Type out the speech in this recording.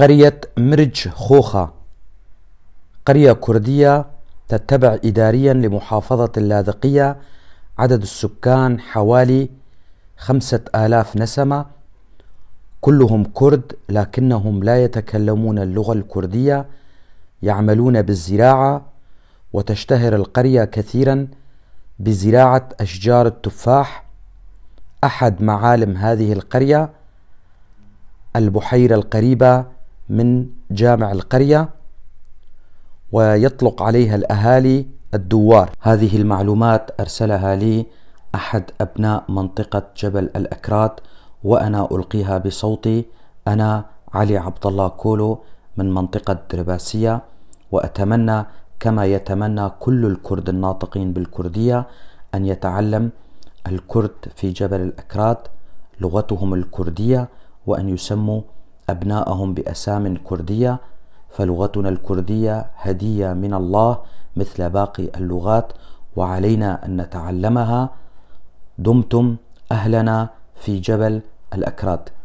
قرية مرج خوخة قرية كردية تتبع إداريا لمحافظة اللاذقية عدد السكان حوالي خمسة آلاف نسمة كلهم كرد لكنهم لا يتكلمون اللغة الكردية يعملون بالزراعة وتشتهر القرية كثيرا بزراعة أشجار التفاح أحد معالم هذه القرية البحيرة القريبة من جامع القرية ويطلق عليها الأهالي الدوار هذه المعلومات أرسلها لي أحد أبناء منطقة جبل الأكراد وأنا ألقيها بصوتي أنا علي عبد الله كولو من منطقة درباسية وأتمنى كما يتمنى كل الكرد الناطقين بالكردية أن يتعلم الكرد في جبل الأكراد لغتهم الكردية وأن يسموا أبناءهم بأسام كردية فلغتنا الكردية هدية من الله مثل باقي اللغات وعلينا أن نتعلمها دمتم أهلنا في جبل الأكراد